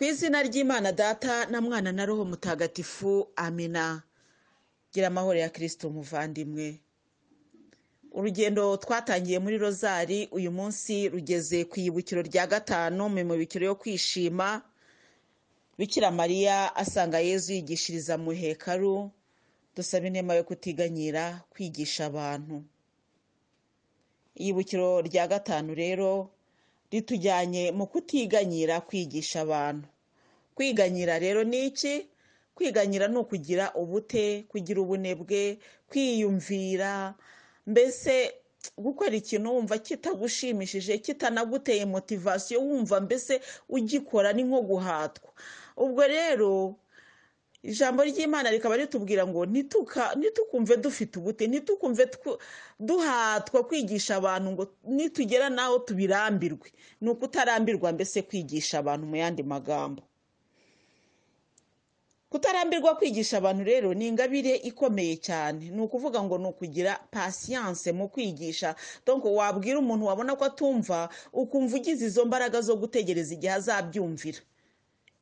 ku izina ry'imana data na mwana na roho mutagatifu amina gira amahoro ya kirisito muvandimwe urugendo twatangiye muri rozari uyu munsi rugeze ku ibukiro rya gatanu mu mibukiro yo kwishima bikira mariya asanga yezu yigishiriza mu hekaru dusaba inema yo kutiganyira kwigisha abantu iyibukiro rya gatanu rero ritujyanye mu kutiganyira kwigisha abantu kwiganyira rero ni iki kwiganyira ni ukugira ubute kugira ubunebwe kwiyumvira mbese gukora ikintu wumva kitagushimishije kitanaguteye motivasiyo wumva mbese ugikora ni nko guhatwa ubwo rero ijambo ry'imana rikaba ritubwira ngo ntitukumve dufite ubute ntitukumve duhatwa kwigisha abantu ngo nitugera naho tubirambirwe ni uko utarambirwa mbese kwigisha abantu mu yandi magambo kutarambirwa kwigisha abantu rero ni ingabire ikomeye cyane ni ukuvuga ngo ni ukugira pasiyanse mu kwigisha donko wabwira umuntu wabona ko atumva ukumva ugize izo mbaraga zo gutegereza igihe azabyumvira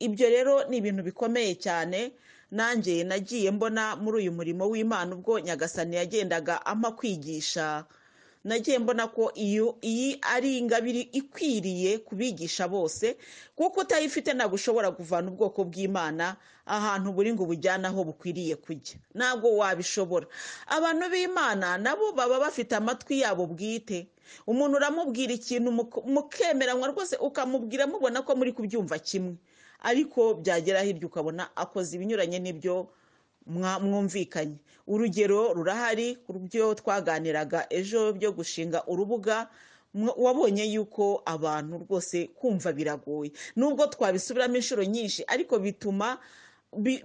ibyo rero ni ibintu bikomeye cyane nanjye nagiye mbona muri uyu murimo w'imana ubwo nyagasani yagendaga ampa kwigisha nagiye mbona ko iyo iyi ari ingabire ikwiriye kubigisha bose kuko utayifite ntabwo ushobora kuvana ubwoko bw'imana ahantu buri ngo ubujyane aho bukwiriye kujya ntabwo wabishobora abantu b'imana nabo baba bafite amatwi yabo bwite umuntu uramubwira ikintu mukemeranywa rwose ukamubwira mubona ko muri kubyumva kimwe ariko byagera hirya ukabona akoze ibinyuranye n'ibyo mwumvikanye urugero rurahari ku byo twaganiraga ejo byo gushinga urubuga wabonye yuko abantu rwose kumva biragoye nubwo twabisubiramo inshuro nyinshi ariko bituma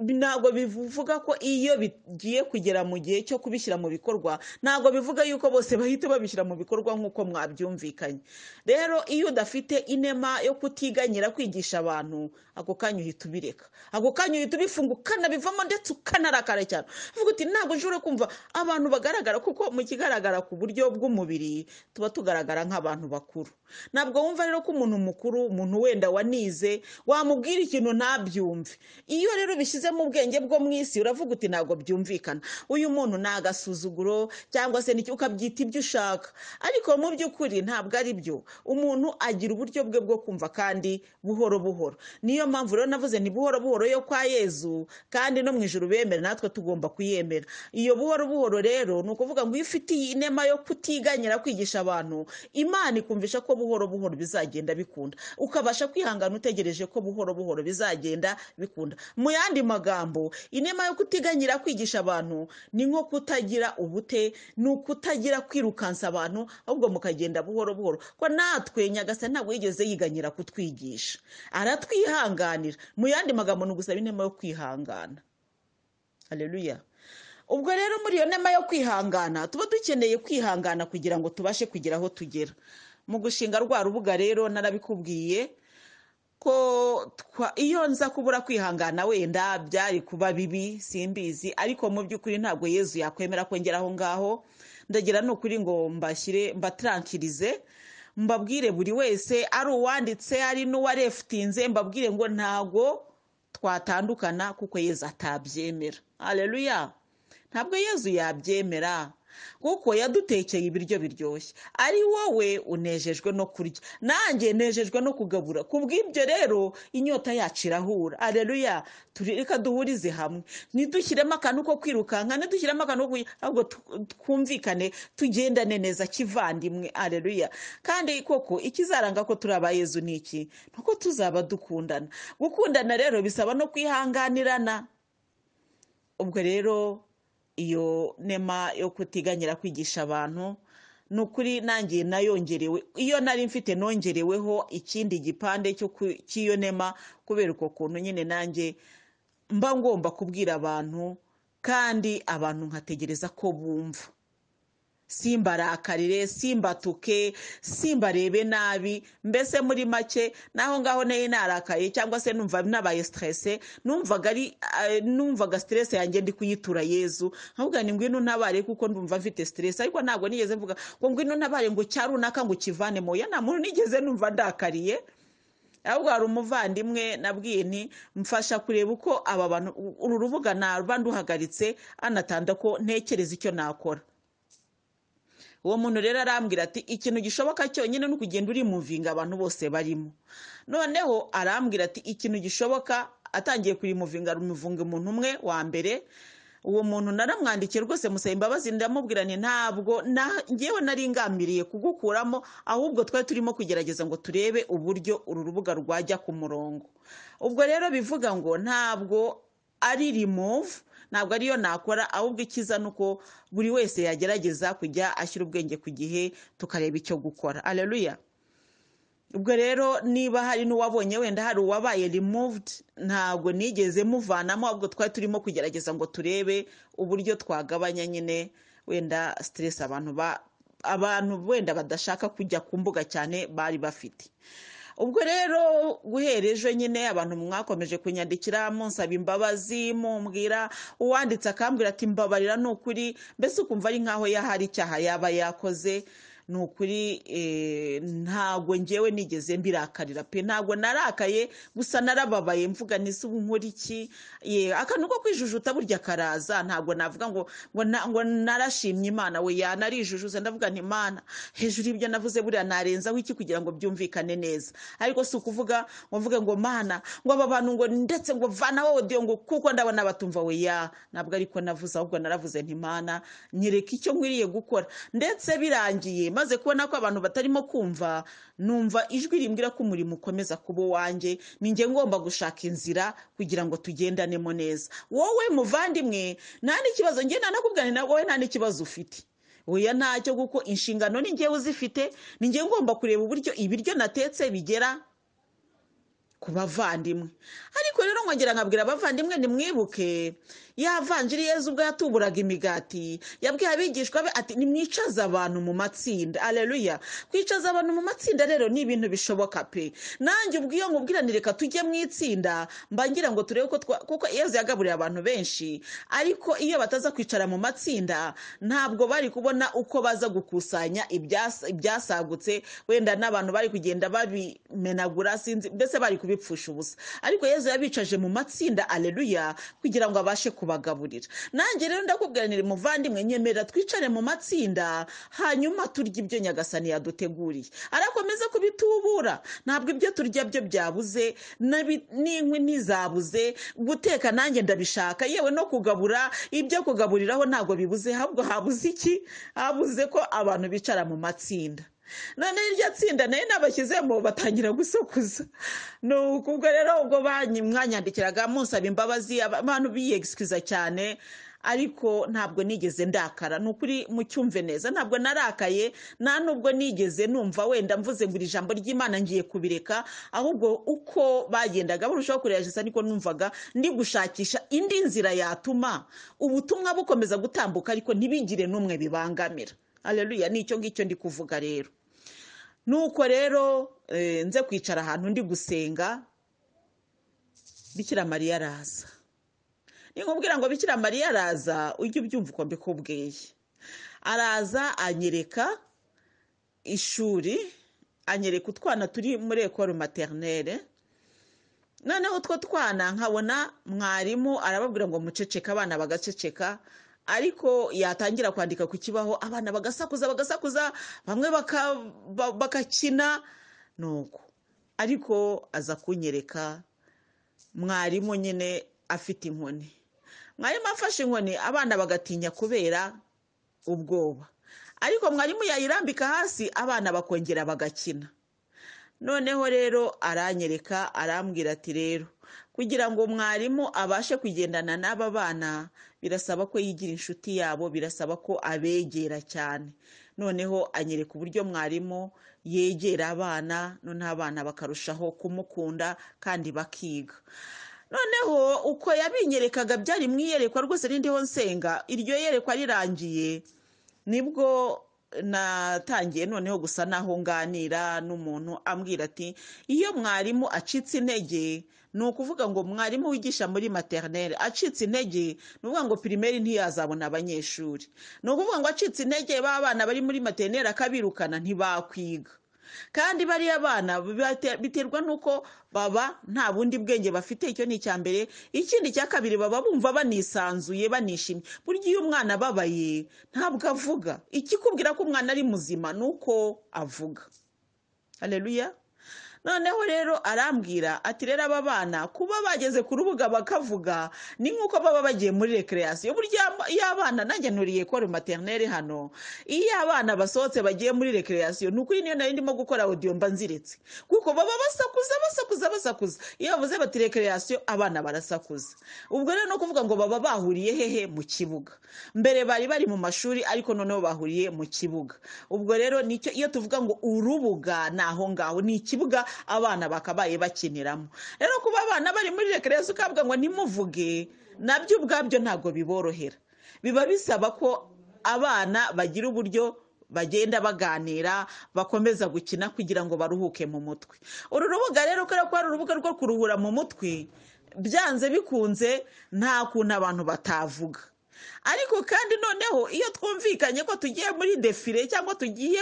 ntabwo bivuga ko iyo bigiye kugera mu gihe cyo kubishyira mu bikorwa ntabwo bivuga yuko bose bahita babishyira mu bikorwa nk'uko mwabyumvikanye rero iyo udafite inema yo kutiganyira kwigisha abantu ako kanya uhita ubireka ako kanya uhita ubifunga ukanabivamo ndetse ukanarakara cyane uvuga uti ntabwo ushobora kumva abantu bagaragara kuko mu kigaragara ku buryo bw'umubiri tuba tugaragara nk'abantu bakuru ntabwo wumva rero ko umuntu mukuru umuntu wenda wanize wamubwira ikintu ntabyumve iyo rero ubishyize mu bwenge bwo mu isi uravuga uti ntabwo byumvikana uyu muntu ni agasuzuguro cyangwa se n'icyo ukabyita ibyo ushaka ariko mu by'ukuri ntabwo ari byo umuntu agira uburyo bwe bwo kumva kandi buhoro buhoro niyo mpamvu rero navuze ni buhoro buhoro yo kwa yezu kandi no mu ijoro bemera natwe tugomba kuyemera iyo buhoro buhoro rero ni ukuvuga ngo iyo ufite iyi nema yo kutiganyira kwigisha abantu imana ikumvisha ko buhoro buhoro bizagenda bikunda ukabasha kwihangana utegereje ko buhoro buhoro bizagenda bikunda yandi magambo inema yo kutiganyira kwigisha abantu ni nko kutagira ubute ni ukutagira kwirukansa abantu ahubwo mukagenda buhoro buhoro ko natwe nyagasa ntabwo yigeze yiganyira kutwigisha aratwihanganira mu yandi magambo ni ugusaba inema yo kwihangana hareruya ubwo rero muri iyo nema yo kwihangana tuba dukeneye kwihangana kugira ngo tubashe kugera aho tugera mu gushinga rwa rubuga rero narabikubwiye kuko iyo nza kubura kwihangana wenda byari kuba bibi simbizi ariko mu by'ukuri ntabwo yezu yakwemera kongera aho ngaho ndagira ni ukuri ngo mbashyire mbatarankirize mbabwire buri wese ari uwanditse ari n'uwarefutinze mbabwire ngo ntago twatandukana kuko yezu atabyemera aleluya ntabwo yezu yabyemera kuko yadutekeye ibiryo biryoshye ari wowe unejejwe no kurya nanjye nejejwe no kugabura ku bw'ibyo rero inyota yacu irahura areruya reka duhurize hamwe ntidushyiremo akantu ko kwirukanka ntidushyiremo akantu ko ahubwo twumvikane tugendane neza kivandimwe areruya kandi koko ikizaranga ko turi yezu ni iki ni uko tuzaba dukundana gukundana rero bisaba no kwihanganirana ubwo rero iyo nema yo kutiganyira kwigisha abantu ni ukuri nangiye nayongerewe iyo nari mfite nongereweho ikindi gipande cy'iyo nema kubera uko kuntu nyine nanjye mba ngomba kubwira abantu kandi abantu nkategereza ko bumva simba tuke simba simbarebe nabi mbese muri make naho ngaho nayo narakaye cyangwa se numva nabaye siterese numvaga ari eh, numvaga siterese yanjye ndi kuyitura yezu nkavuga ni ngwino ntabare kuko ndumva mfite siterese ariko ntabwo nigeze mvuga ngo ngwino ntabare ngo cyarunaka ngo kivane moya nta muntu nigeze numva ndakariye ahubwo hari umuvandimwe nabwiye nti mfasha kureba uko aba bantu uru rubuga ntabanduhagaritse anatanda ko ntekereza icyo nakora Uwo muntu rero arambwira ati ikintu gishoboka cyonyine ni ukugenda urimuvinga abantu bose barimo noneho arambwira ati ikintu gishoboka atangiye kurimuvinga rumuvunga umuntu umwe wa mbere uwo muntu naramwandikiye rwose musaba imbabazi ndamubwira nti ntabwo ngewe nari ngambiriye kugukuramo ahubwo twari turimo kugerageza ngo turebe uburyo uru rubuga rwajya ku murongo ubwo rero bivuga ngo ntabwo ari remove ntabwo ariyo nakora ahubwo ikiza ni uko buri wese yagerageza kujya ashyira ubwenge ku gihe tukareba icyo gukora aleluya ubwo rero niba hari n'uwabonye wenda hari uwabaye removed ntabwo nigeze muvanamo ahubwo twari turimo kugerageza ngo turebe uburyo twagabanya nyine wenda siteresi abantu ba abantu wenda badashaka kujya ku mbuga cyane bari bafite ubwo rero guhera ejo nyine abantu mwakomeje kunyandikira munsaba imbabazi mumbwira uwanditse akambwira ati mbabarira ni ukuri mbese ukumva ari nkaho yahari icyaha yaba yakoze ni ukuri eh, ntabwo ngewe nigeze mbirakarira pe ntabwo narakaye gusa narababaye mvuga neza ubu nkora iki eh, akantu ko kwijujuta burya karaza ntabwo navuga ngo ngo narashimye imana we yanarijujuza ndavuga nti imana hejuru y'ibyo navuze buriya narenzaho iki kugira ngo byumvikane neza ariko si ukuvuga ngo mvuge ngo mana ngo aba bantu ngo ndetse ngo vanaho odiyo ngo kuko ndabona batumva we ya ntabwo ariko navuze ahubwo naravuze nti imana nyereka icyo nkwiriye gukora ndetse birangiye maze kubona ko abantu batarimo kumva numva ijwi rimbwira ko umurimo ukomeza kuba uwanjye njye ngomba gushaka inzira kugira ngo tugendanemo neza wowe muvandimwe nta n'ikibazo ngenda na wowe nta n'ikibazo ufite weya ntacyo kuko inshingano ni njyewe uzifite ni njye ngomba kureba uburyo ibiryo natetse bigera ku bavandimwe ariko rero nkongera nkabwira abavandimwe nimwibuke yavanjiri yezu ubwo yatuburaga imigati yabwiye abigishwa be ati nimwicaze abantu mu matsinda areruya kwicaza abantu mu matsinda rero ni ibintu bishoboka pe nanjye ubwo iyo nkubwirane reka tujye mu itsinda mbangira ngo turebe ko kuko yezu yagaburiye abantu benshi ariko iyo bataza kwicara mu matsinda ntabwo bari kubona uko baza gukusanya ibyasagutse wenda n'abantu bari kugenda babimenagura sinzi mbese bari kubi kubipfusha ubusa ariko yezu yabicaje mu matsinda areruya kugira ngo abashe kubagaburira nanjye rero ndakubwira ni muvandimwe nyemera twicare mu matsinda hanyuma turya ibyo nyagasani yaduteguriye arakomeza kubitubura ntabwo ibyo turya byo byabuze n'inkwi ntizabuze guteka nanjye ndabishaka yewe no kugabura ibyo kugaburiraho ntabwo bibuze ahubwo habuze iki habuze ko abantu bicara mu matsinda none iryo tsinda nayo nabashyizemo batangira gusokuza ni ubwo rero ubwo mwanyandikiraga munsaba imbabazi abantu biyegisikiza cyane ariko ntabwo nigeze ndakara ni ukuri mucyumve neza ntabwo narakaye nta nubwo nigeze numva wenda mvuze ngo iri jambo ry'imana ngiye kubireka ahubwo uko bagendaga barushaho kureyageza niko numvaga ndi gushakisha indi nzira yatuma ubutumwa bukomeza gutambuka ariko ntibigire n'umwe bibangamira areruya nicyo ngicyo ndi kuvuga rero nuko rero eh, nze kwicara ahantu ndi gusenga bikira mariya araza nkubwira ngo bikira mariya araza ujye ubyumva uko mbikubwiye araza anyereka ishuri anyereka utwana turi muri ekoro materinere noneho utwo twana nkabona mwarimu arababwira ngo muceceke abana bagaceceka ariko yatangira kwandika ku kibaho abana bagasakuza bagasakuza bamwe bakakina nuko ariko aza kunyereka mwarimu nyine afite inkoni mwarimu afashe inkoni abana bagatinya kubera ubwoba ariko mwarimu yayirambika hasi abana bakongera bagakina noneho rero aranyereka arambwira ati rero kugira ngo mwarimu abashe kugendana n'aba bana birasaba ko yigira inshuti yabo birasaba ko abegera cyane noneho anyereka uburyo mwarimu yegera abana noneho abana bakarushaho kumukunda kandi bakiga noneho uko yabinyerekaga byari mu iyerekwa rwose n'indiho nsenga iryo yerekwa rirangiye nibwo natangiye noneho gusa n'aho nganira n'umuntu ambwira ati iyo mwarimu acitse intege ni ukuvuga ngo mwarimu wigisha muri materineri acitse intege ni ukuvuga ngo pirimeri ntiyazabona abanyeshuri ni ukuvuga ngo acitse intege ba bana bari muri materineri akabirukana ntibakwiga kandi bariya bana biterwa n'uko baba nta bundi bwenge bafite icyo ni icya mbere ikindi cya kabiri baba bumva banisanzuye banishimye burya iyo umwana ababaye ntabwo avuga ikikubwira ko umwana ari muzima ni uko avuga hareruya noneho rero arambwira ati rero aba bana kuba bageze ku rubuga bakavuga ni nk'uko baba bagiye muri rekereyasiyo burya iyo abana nanjye nturiye kora materineri hano iyo abana basohotse bagiye muri rekereyasiyo ni ukuri niyo nari ndimo gukora odiyo mba nziritse kuko baba basakuza basakuza basakuza iyo bavuze bati rekereyasiyo abana barasakuza ubwo rero ni ukuvuga ngo baba bahuriye hehe mu kibuga mbere bari bari mu mashuri ariko noneho bahuriye mu kibuga ubwo rero nicyo iyo tuvuga ngo urubuga ni aho ngaho ni ikibuga abana bakabaye bakiniramo rero kuba abana bari muri rekereza ukabwa ngo nimuvuge nabyo ubwabyo ntabwo biborohera biba bisaba ko abana bagira uburyo bagenda baganira bakomeza gukina kugira ngo baruhuke mu mutwe uru rubuga rero kubera ko ari urubuga rwo kuruhura mu mutwe byanze bikunze nta kuntu abantu batavuga ariko kandi noneho iyo twumvikanye ko tugiye muri defire cyangwa tugiye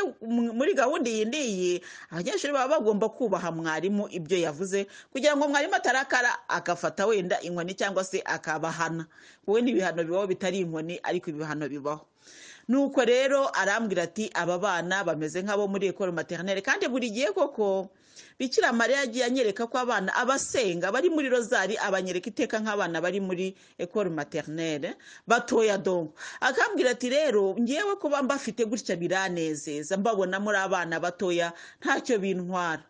muri gahunda iyi n'iyi abanyeshuri baba bagomba kubaha mwarimu ibyo yavuze kugira ngo mwarimu atarakara agafata wenda inkoni cyangwa se akabahana wowe n'ibihano bibaho bitari inkoni ariko ibihano bibaho nuko rero arambwira ati aba bana bameze nk'abo muri ekoro materineri kandi buri gihe koko bikira mariya agiye anyereka ko abana abasenga bari muri rozari abanyereka iteka nk'abana bari muri ekoro materinere batoya donko akambwira ati rero ngewe kuba mbafite gutya biranezeza mbabona muri abana batoya ntacyo bintwara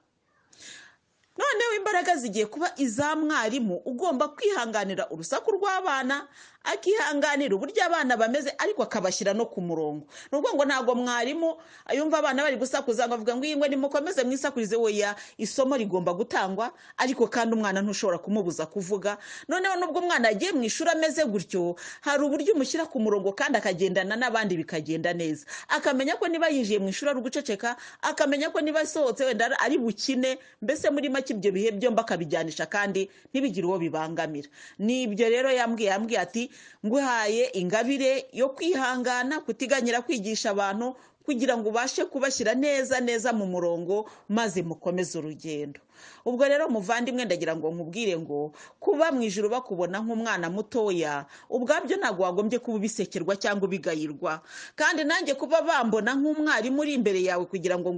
noneho imbaraga zigiye kuba iza mwarimu ugomba kwihanganira urusaku rw'abana akihanganira uburyo abana bameze ariko akabashyira no ku murongo ni ukuvuga ngo ntabwo mwarimu yumva abana bari gusakuza ngo avuga ngo iyi ngwe nimukomeze mwisakurize weya isomo rigomba gutangwa ariko kandi umwana ntushobora kumubuza kuvuga noneho nubwo umwana yagiye mu ishuri ameze gutyo hari uburyo umushyira ku murongo kandi akagendana n'abandi bikagenda neza akamenya ko niba yinjiye mu ishuri ari uguceceka akamenya ko niba asohotse wenda ari bukine mbese muri make ibyo bihe byombi akabijyanisha kandi ntibigire uwo bibangamira ni ibyo rero yambwiye yambwiye ati nguhaye ingabire yo kwihangana kutiganyira kwigisha abantu kugira ngo ubashe kubashyira neza neza mu murongo maze mukomeze urugendo ubwo rero muvandimwe ndagira ngo nkubwire ngo kuba mu ijoro bakubona nk'umwana mutoya ubwabyo ntabwo wagombye kuba ubisekerwa cyangwa ubigayirwa kandi nanjye kuba bambona nk'umwarimu uri imbere yawe kugira ngo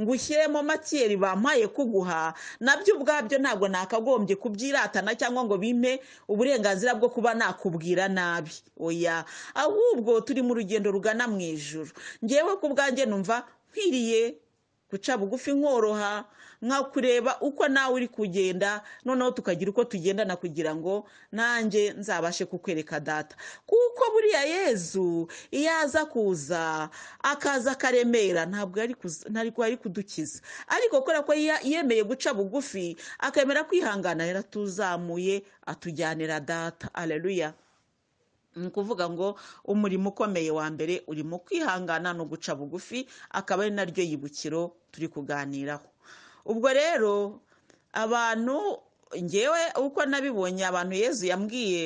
ngushyiremo matiyeri bampaye kuguha nabyo ubwabyo ntabwo nakagombye kubyiratana cyangwa ngo bime uburenganzira bwo kuba nakubwira nabi oya ahubwo turi mu rugendo rugana mu ijoro ngewe ku bwanjye numva nkwiriye guca bugufi nkoroha nka kureba uko nawe uri kugenda noneho tukagira uko tugendana kugira ngo nanjye nzabashe kukwereka data kuko buriya yezu iyo aza kuza akaza akaremera ntabwo ari kudukiza ariko kubera ko yemeye guca bugufi akemera kwihangana yaratuzamuye atujyanira data areruya ni ukuvuga ngo umurimo ukomeye wa mbere urimo kwihangana no guca bugufi akaba ari naryo yibukiro turi kuganiraho ubwo rero abantu ngewe uko nabibonye abantu yezu yambwiye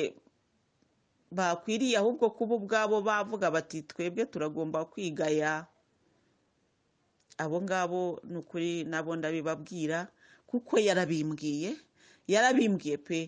bakwiriye ahubwo kuba ubwabo bavuga bati twebwe turagomba kwigaya abo ngabo ni ukuri nabo ndabibabwira kuko yarabimbwiye yarabimbwiye pe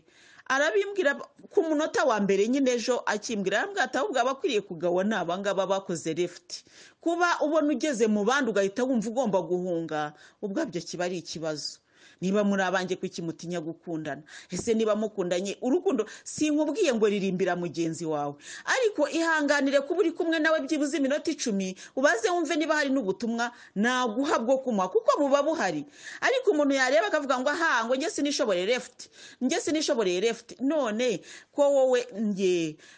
arabimbwira ku munota wa mbere nyine ejo akimbwira arambwira ati ahubwo abakwiriye kugawa ni abangaba bakoze refuti kuba ubona ugeze mu bandi ugahita wumva ugomba guhunga ubwabyo kiba ari ikibazo niba muri abanjye kuki mutinya gukundana ese niba mukundanye urukundo sinkubwiye ngo ririmbira mugenzi wawe ariko ihanganire kuba uri kumwe nawe byibuze iminota icumi ubaze wumve niba hari n'ubutumwa naguha bwo kumuha kuko buba buhari ariko umuntu yareba akavuga ngo aha ngo njye sinishoboreye refuti njye sinishoboreye refuti none ko wowe nge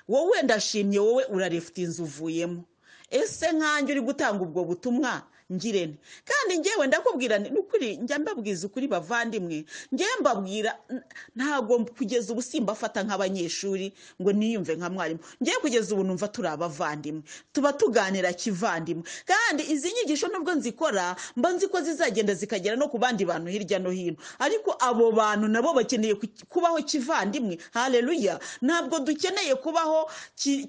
wowe ndashimye wowe urarefuti inzu uvuyemo ese nkanjye uri gutanga ubwo butumwa ngirente kandi ngewe ndakubwira ni ukuri njya mbabwiza ukuri bavandimwe njye mbabwira ntabwo kugeza ubu simba afata nk'abanyeshuri ngo niyumve nka mwarimu ngewe kugeza ubu numva turi abavandimwe tuba tuganira kivandimwe kandi izi nyigisho nubwo nzikora mba nzi ko zizagenda zikagera no ku bandi bantu hirya no hino ariko abo bantu nabo bakeneye kubaho kivandimwe hareruya ntabwo dukeneye kubaho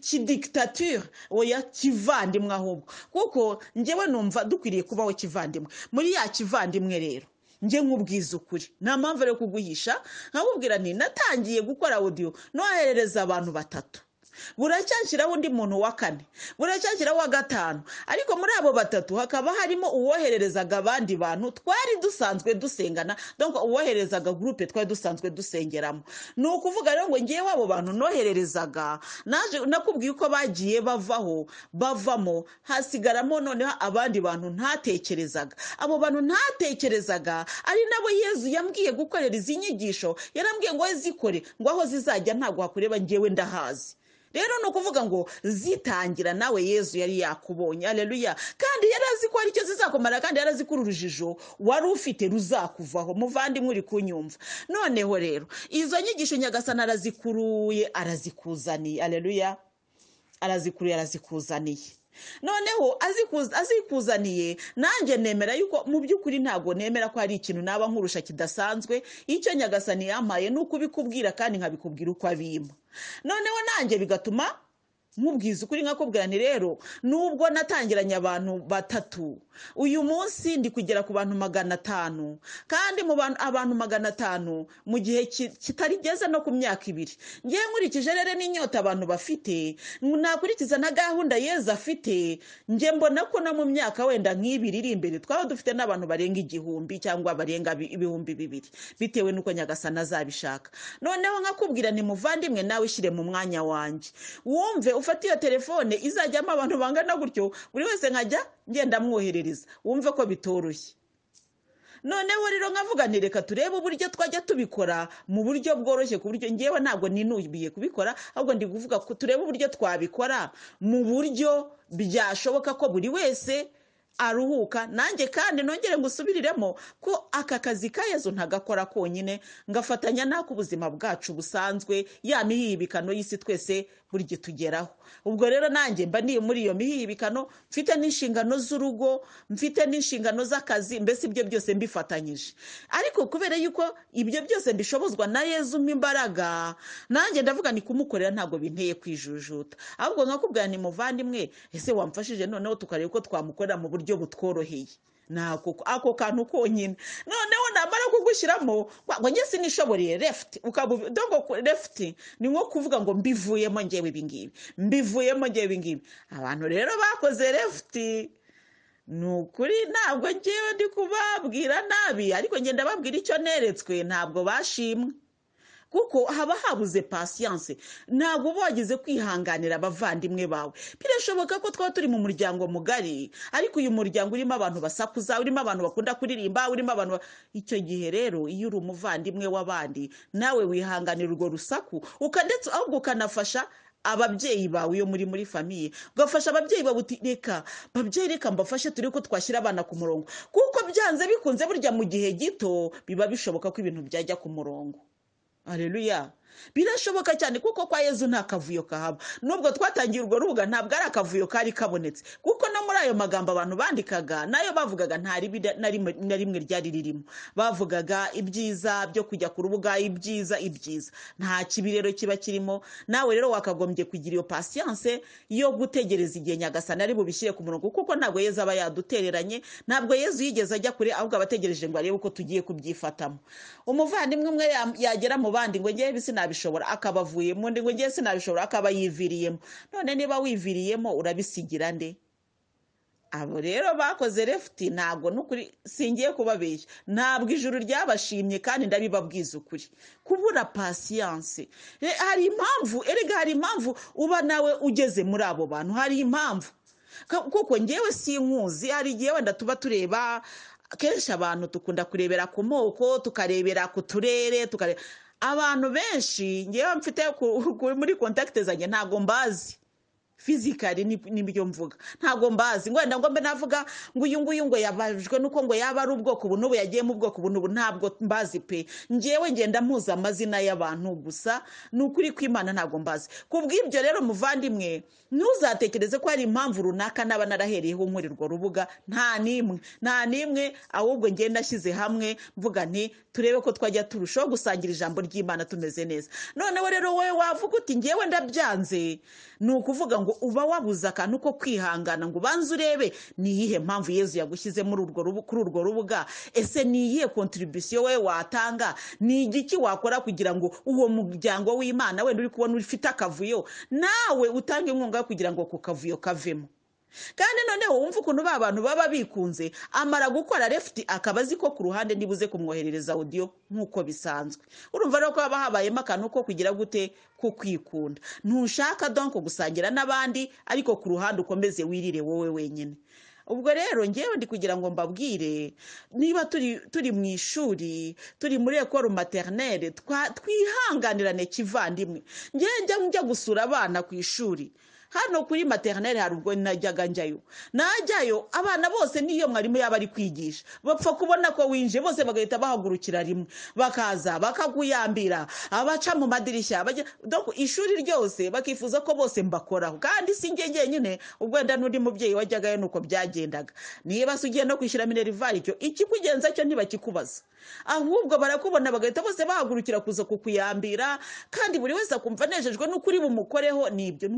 kidikitature oya kivandimwe ahubwo kuko ngewe numva dukwiye ukwiriye kubaho kivandimwe muri ya kivandimwe rero njye nk'ubwiza ukuri nta mpamvu rero kuguhisha nkakubwira nti natangiye gukora audio noherereza abantu batatu buracyashyiraho undi muntu wa kane buracyashyiraho wa gatanu ariko muri abo batatu hakaba harimo uwohererezaga abandi bantu twari dusanzwe dusengana donko uwohererezaga gurupe twari dusanzwe dusengeramo ni ukuvuga rero ngo ngewe abo bantu nohererezaga naje nakubwiye uko bagiye bavaho bavamo hasigaramo noneho abandi bantu ntatekerezaga abo bantu ntatekerezaga ari nabo yezu yambwiye gukorera izi nyigisho yarambwiye ngo zikore ngo aho zizajya ntabwo hakureba ngewe ndahazi rero ni ukuvuga ngo zitangira nawe yezu yari yakubonye aleluya kandi yari azi ko hari zizakumara kandi yari azi ko uru rujijo wari ufite ruzakuvaho muvandimwe uri kunyumva noneho rero izo nyigisho nyagasana arazikuruye arazikuzaniye aleluya arazikuruye arazikuzaniye noneho azikuzaniye nanjye nemera yuko mu by'ukuri ntabwo nemera ko hari ikintu naba nkurusha kidasanzwe icyo nyagasani yampaye ni ukubikubwira kandi nkabikubwira uko abimba noneho nanjye bigatuma nkubwiza ukuri nkakubwira ni rero nubwo natangiranye abantu batatu uyu munsi ndi kugera ku bantu magana atanu kandi mu abantu magana atanu mu gihe kitarigeze no ku myaka ibiri ngewe nkurikije rero n'inyota abantu bafite nakurikiza na gahunda yeza afite njye mbona ko no mu myaka wenda nk'ibiri iri imbere twaba dufite n'abantu barenga igihumbi cyangwa barenga ibihumbi bibiri bitewe n'uko nyagasana azabishaka noneho nkakubwira ni muvandimwe nawe ishyire mu mwanya wanjye wumve ufate iyo telefone izajyamo abantu bangana gutyo buri wese nkajya ngenda amwoherereza wumve ko bitoroshye noneho rero nkavuga nti reka turebe uburyo twajya tubikora mu buryo bworoshye ku buryo ngewe ntabwo ninubiye kubikora ahubwo ndi kuvuga turebe uburyo twabikora mu buryo byashoboka ko buri wese aruhuka nanjye kandi nongere ngusubiriremo ko aka kazi ka yezu ntagakora konyine ngafatanya n'ako ubuzima bwacu busanzwe ya mihibikano y'isi twese buri gihe tugeraho ubwo rero nanjye mba niyo muri iyo mihibikano mfite n'inshingano z'urugo mfite n'inshingano z'akazi mbese ibyo byose mbifatanyije ariko kubera yuko ibyo byose mbishobozwa na yezu imbaraga nanjye ndavuga ni kumukorera ntabwo binteye kwijujuta ahubwo nkakubwira ni muvandimwe ese wamfashije noneho tukareba uko twamukorera mu buryo buryo butworoheye ako kantu konyine noneho namara kugushyiramo ngo njye sinishobore refuti ukaba refuti ni nko kuvuga ngo mbivuyemo ngewe ibingibi mbivuyemo ngewe ibingibi abantu rero bakoze refuti ni ukuri ntabwo ngewe ndi kubabwira nabi ariko ngenda babwira icyo neretswe ntabwo bashimwe kuko haba habuze pasiyanse ntabwo uba wagize kwihanganira abavandimwe bawe birashoboka ko twaba turi mu muryango mugari ariko uyu muryango urimo abantu basakuza urimo abantu bakunda kuririmba urimo abantu icyo gihe rero iyo uri umuvandimwe w'abandi nawe wihanganira urwo rusaku ndetse ahubwo ukanafasha ababyeyi bawe iyo muri muri famiye ugafasha ababyeyi bawe reka babyeyi reka mbafashe turi ko twashyira abana ku murongo kuko byanze bikunze burya mu gihe gito biba bishoboka ko ibintu byajya ku murongo Hallelujah birashoboka cyane kuko kwa yezu nta kavuyo kahaba nubwo twatangiye urwo rubuga ntabwo ari akavuyo kari kabonetse kuko no muri ayo magambo abantu bandikaga nayo bavugaga nta ribi na rimwe ryari ririmo bavugaga ibyiza byo kujya ku rubuga ibyiza ibyiza nta kibi rero kiba kirimo nawe rero wakagombye kugira iyo pasiyanse yo gutegereza igihe nyagasani ari bubishyire ku murongo kuko ntabwo yezu aba yadutereranye ntabwo yezu yigeze ajya kure ahubwo abategereje ngo arebe uko tugiye kubyifatamo umuvandimwe umwe yagera mu bandi ngo ngewe bisina ntabishobora akaba avuyemo ndi ngo ngiye sinabishobora akaba yiviriyemo none niba wiviriyemo urabisigira nde abo rero bakoze refuti ntabwo n'ukuri singiye kubabeshya ntabwo ijuru ryabashimye kandi ndabibabwiza ukuri kubura pasiyanse e, hari impamvu erega hari impamvu uba nawe ugeze muri abo bantu hari impamvu kuko ngewe sinkuzi hari igihe wenda tuba tureba kenshi abantu dukunda kurebera ku moko tukarebera ku turere abantu benshi ngewe mfite muri kontakiti zanjye ntabwo mbazi fizikari n'ibyo mvuga ntabwo mbazi wenda ngo mbe navuga ngo uyu nguyu ngo yabajwe nuko ngo yaba ari ubwoko ubu n'ubu yagiye mu bwoko ubu n'ubu ntabwo mbazi pe ngewe ngenda mpuza amazina y'abantu gusa ni ukuri kw'imana ntabwo mbazi ku bw'ibyo rero muvandimwe ntuzatekereze ko hari impamvu runaka naba narahereyeho muri urwo rubuga nta n'imwe nta n'imwe ahubwo ngenda ashyize hamwe mvuga nti turebe ko twajya turushaho gusangira ijambo ry'imana tumeze neza noneho rero wowe wavuga uti ngewe ndabyanze ni ukuvuga ngo ntabwo uba wabuze akantu ko kwihangana ngo ubanze urebe ni iyihe mpamvu yezu yagushyize kuri urwo rubuga ese ni iyihe kontribusiyo we watanga ni igiki wakora kugira ngo uwo muryango w'imana wenda uri kubona ufite akavuyo nawe utange inkunga kugira ngo ako kavuyo kavemo kandi noneho wumva ukuntu ba bantu baba bikunze amara gukora refuti akaba azi ko ku ruhande nibuze kumwoherereza audio nk'uko bisanzwe urumva rero ko haba habayemo akantu ko kugira gute ko kwikunda ntushaka donko gusangira n'abandi ariko ku ruhande ukomeze wirire wowe wenyine ubwo rero ngewe ndi kugira ngo mbabwire niba turi mu ishuri turi muri ekoro materinere twihanganirane kivandimwe njye njya gusura abana ku ishuri hano kuri materineri hari ubwo najyaga njyayo najyayo abana bose n'iyo mwarimu yaba ari kwigisha bapfa kubona ko winjiye bose bagahita bahagurukira rimwe bakaza bakaguyambira abaca mu madirishya ishuri ryose bakifuza ko bose mbakoraho kandi si njye njyenyine ubwo wenda n'undi mubyeyi wajyagayo nuko byagendaga niba se ugiye no kwishyura minerivare icyo ikikugenza cyo ntibakikubaza ahubwo barakubona bagahita bose bahagurukira kuza kukuyambira kandi buri wese akumva anejejwe n'uko uri bumukoreho ni ibyo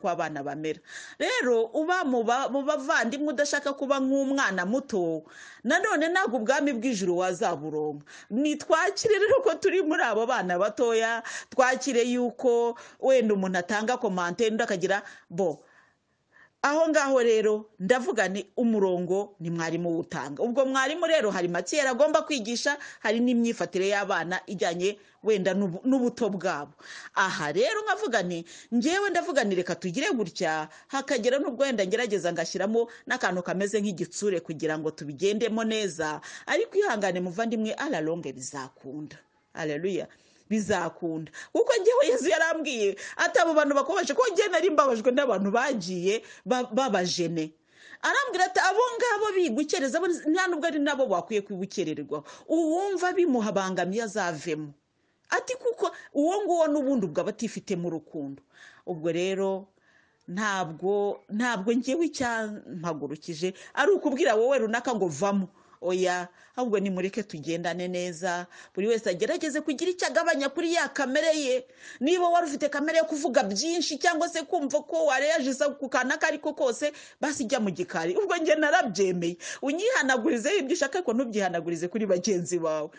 uko abana bamera rero uba mu bavandimwe udashaka kuba nk'umwana muto nanone ntabwo ubwami bw'ijuru wazaburonka nitwakire rero ko turi muri abo bana batoya twakire yuko wenda umuntu atanga komante undi akagira bo aho ngaho rero ndavuga ni umurongo ni mwarimu wutanga ubwo mwarimu rero hari make agomba kwigisha hari n'imyifatire y'abana ijyanye wenda n'ubuto bwabo aha rero nkavuga ni ngewe ndavuga ni reka tugire gutya hakagera n'ubwo wenda ngerageza ngashyiramo n'akantu kameze nk'igitsure kugira ngo tubigendemo neza ariko ihangane muvandimwe araronge bizakunda areruya bizakunda kuko ngewe yezu yarambwiye ati abo bantu bakomeje ko njye nari mbabajwe n'abantu bagiye babajene arambwira ati abo ngabo bigukereza nta nubwo ari nabo bakwiye kubukerererwaho uwumva bimuhabangamiye azavemo ati kuko uwo nguwo n'ubundi ubwo aba mu rukundo ubwo rero ntabwo ntabwo ngewe icyampagurukije ari ukubwira wowe runaka ngo vamo oya ahubwo nimureke tugendane neza buri wese agerageze kugira icyo agabanya kuri ya kamere ye niba wari ufite kamere yo kuvuga byinshi cyangwa se kumva ko wareyajiza ku kana ako ariko kose basi jya mu gikari ubwo njye narabyemeye unyihanagurizeho ibyo ushaka ariko ntubyihanagurize kuri bagenzi bawe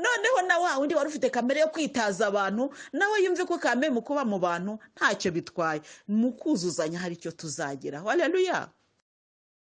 noneho na wa wundi wari ufite kamere yo kwitaza abantu nawe yumve ko kamere mu kuba mu bantu ntacyo bitwaye mu kuzuzanya hari icyo tuzageraho hareruya